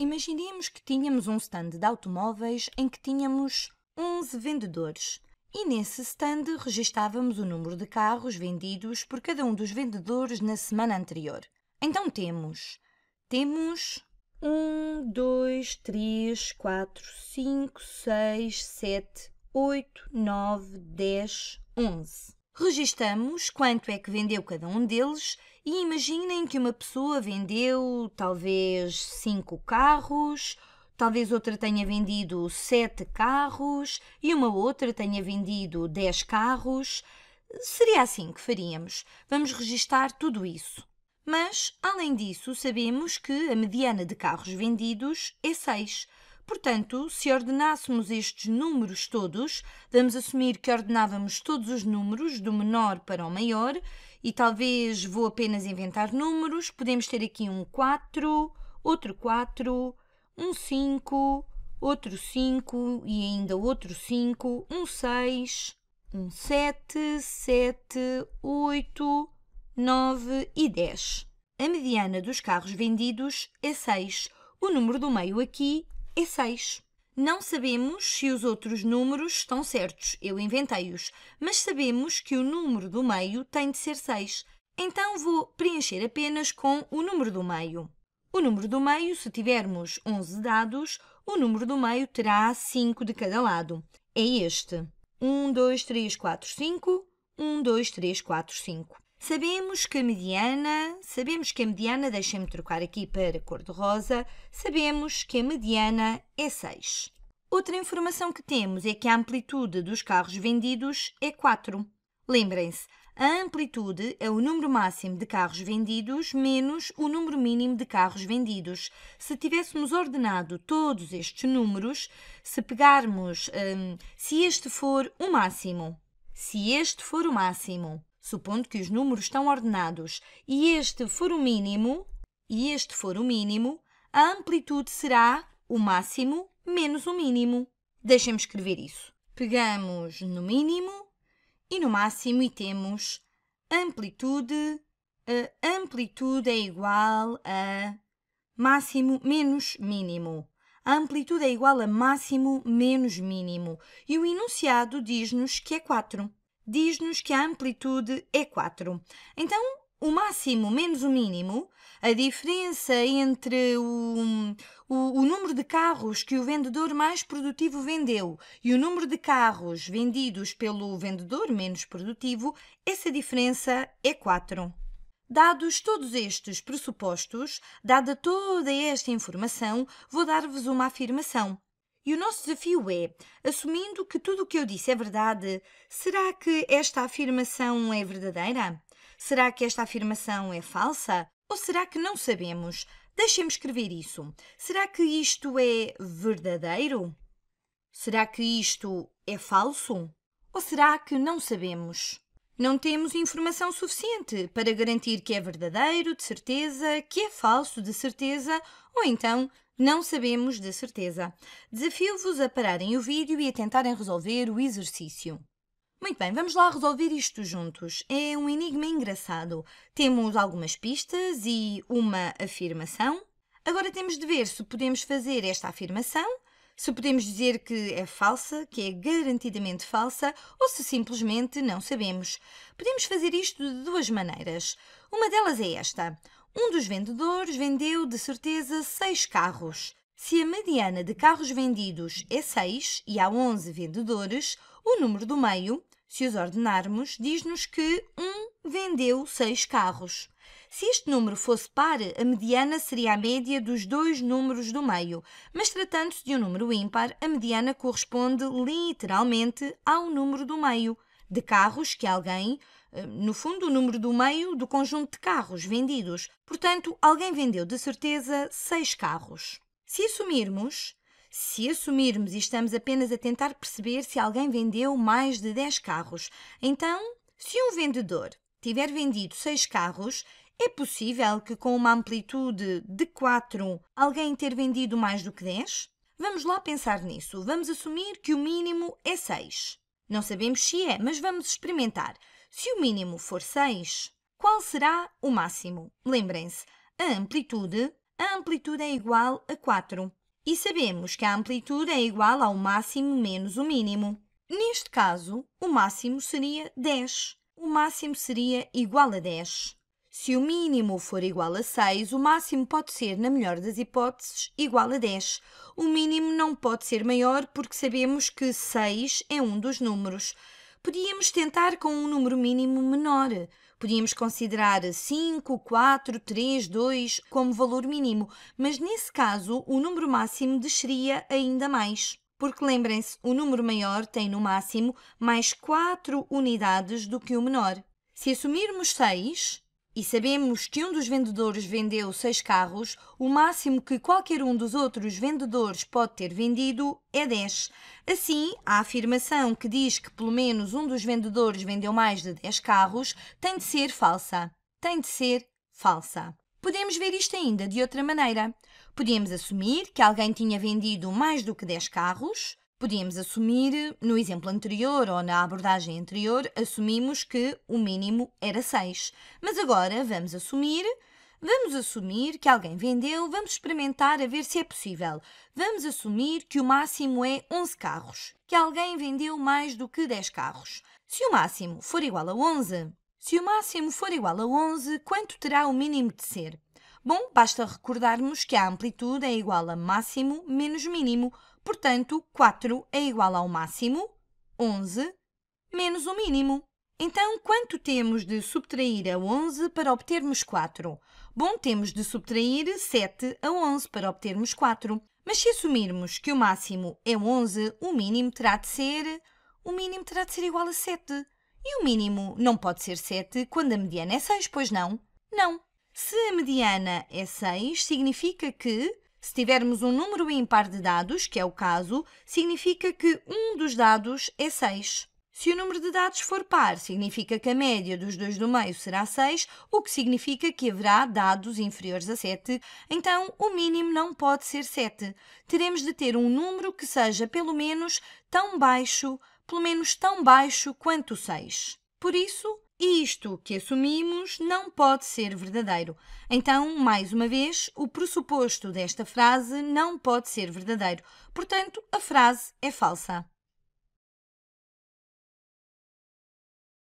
Imaginemos que tínhamos um stand de automóveis em que tínhamos 11 vendedores e nesse stand registávamos o número de carros vendidos por cada um dos vendedores na semana anterior. Então temos. Temos 1, 2, 3, 4, 5, 6, 7, 8, 9, 10, 11 registamos quanto é que vendeu cada um deles e imaginem que uma pessoa vendeu talvez cinco carros, talvez outra tenha vendido sete carros e uma outra tenha vendido dez carros. Seria assim que faríamos. Vamos registar tudo isso. Mas, além disso, sabemos que a mediana de carros vendidos é 6. Portanto, se ordenássemos estes números todos, vamos assumir que ordenávamos todos os números, do menor para o maior, e talvez vou apenas inventar números, podemos ter aqui um 4, outro 4, um 5, outro 5 e ainda outro 5, um 6, um 7, 7, 8, 9 e 10. A mediana dos carros vendidos é 6. O número do meio aqui é 6. Não sabemos se os outros números estão certos, eu inventei-os, mas sabemos que o número do meio tem de ser 6. Então vou preencher apenas com o número do meio. O número do meio, se tivermos 11 dados, o número do meio terá 5 de cada lado. É este. 1, 2, 3, 4, 5. 1, 2, 3, 4, 5. Sabemos que a mediana, sabemos que a mediana, deixem-me trocar aqui para cor-de-rosa, sabemos que a mediana é 6. Outra informação que temos é que a amplitude dos carros vendidos é 4. Lembrem-se, a amplitude é o número máximo de carros vendidos menos o número mínimo de carros vendidos. Se tivéssemos ordenado todos estes números, se pegarmos, hum, se este for o máximo, se este for o máximo, supondo que os números estão ordenados e este for o mínimo, e este for o mínimo, a amplitude será o máximo menos o mínimo. Deixem-me escrever isso. Pegamos no mínimo e no máximo e temos amplitude. A amplitude é igual a máximo menos mínimo. A amplitude é igual a máximo menos mínimo. E o enunciado diz-nos que é 4 diz-nos que a amplitude é 4. Então, o máximo menos o mínimo, a diferença entre o, o, o, número de carros que o vendedor mais produtivo vendeu e o número de carros vendidos pelo vendedor menos produtivo, essa diferença é 4. Dados todos estes pressupostos, dada toda esta informação, vou dar-vos uma afirmação. E o nosso desafio é, assumindo que tudo o que eu disse é verdade, será que esta afirmação é verdadeira? Será que esta afirmação é falsa? Ou será que não sabemos? Deixem-me escrever isso. Será que isto é verdadeiro? Será que isto é falso? Ou será que não sabemos? Não temos informação suficiente para garantir que é verdadeiro, de certeza, que é falso, de certeza, ou então não sabemos de certeza. Desafio-vos a pararem o vídeo e a tentarem resolver o exercício. Muito bem, vamos lá resolver isto juntos. É um enigma engraçado. Temos algumas pistas e uma afirmação. Agora temos de ver se podemos fazer esta afirmação se podemos dizer que é falsa, que é garantidamente falsa, ou se simplesmente não sabemos. Podemos fazer isto de duas maneiras. Uma delas é esta: um dos vendedores vendeu de certeza seis carros. Se a mediana de carros vendidos é 6 e há 11 vendedores, o número do meio, se os ordenarmos, diz-nos que um vendeu seis carros. Se este número fosse par, a mediana seria a média dos dois números do meio, mas tratando-se de um número ímpar, a mediana corresponde literalmente ao número do meio de carros que alguém, eh, no fundo, o número do meio do conjunto de carros vendidos. Portanto, alguém vendeu de certeza seis carros. Se assumirmos, se assumirmos e estamos apenas a tentar perceber se alguém vendeu mais de 10 carros, então, se um vendedor tiver vendido seis carros, é possível que com uma amplitude de 4 alguém ter vendido mais do que 10? Vamos lá pensar nisso. Vamos assumir que o mínimo é 6. Não sabemos se é, mas vamos experimentar. Se o mínimo for 6, qual será o máximo? Lembrem-se, a amplitude, a amplitude é igual a 4. E sabemos que a amplitude é igual ao máximo menos o mínimo. Neste caso, o máximo seria 10. O máximo seria igual a 10. Se o mínimo for igual a 6, o máximo pode ser, na melhor das hipóteses, igual a 10. O mínimo não pode ser maior porque sabemos que 6 é um dos números. Podíamos tentar com um número mínimo menor. Podíamos considerar 5, 4, 3, 2 como valor mínimo, mas nesse caso o número máximo desceria ainda mais. Porque lembrem-se, o número maior tem no máximo mais 4 unidades do que o menor. Se assumirmos 6, e sabemos que um dos vendedores vendeu seis carros, o máximo que qualquer um dos outros vendedores pode ter vendido é 10. Assim, a afirmação que diz que pelo menos um dos vendedores vendeu mais de 10 carros tem de ser falsa. Tem de ser falsa. Podemos ver isto ainda de outra maneira. Podemos assumir que alguém tinha vendido mais do que 10 carros, Podíamos assumir, no exemplo anterior ou na abordagem anterior, assumimos que o mínimo era 6. Mas agora vamos assumir Vamos assumir que alguém vendeu, vamos experimentar a ver se é possível. Vamos assumir que o máximo é 11 carros, que alguém vendeu mais do que 10 carros. Se o máximo for igual a 11, se o máximo for igual a 11, quanto terá o mínimo de ser? Bom, basta recordarmos que a amplitude é igual a máximo menos mínimo, Portanto, 4 é igual ao máximo, 11, menos o mínimo. Então, quanto temos de subtrair a 11 para obtermos 4? Bom, temos de subtrair 7 a 11 para obtermos 4. Mas se assumirmos que o máximo é 11, o mínimo terá de ser... O mínimo terá de ser igual a 7. E o mínimo não pode ser 7 quando a mediana é 6, pois não? Não. Se a mediana é 6, significa que se tivermos um número ímpar de dados, que é o caso, significa que um dos dados é 6. Se o número de dados for par, significa que a média dos dois do meio será 6, o que significa que haverá dados inferiores a 7. Então, o mínimo não pode ser 7. Teremos de ter um número que seja pelo menos tão baixo, pelo menos tão baixo quanto 6. Por isso, isto que assumimos não pode ser verdadeiro. Então, mais uma vez, o pressuposto desta frase não pode ser verdadeiro. Portanto, a frase é falsa.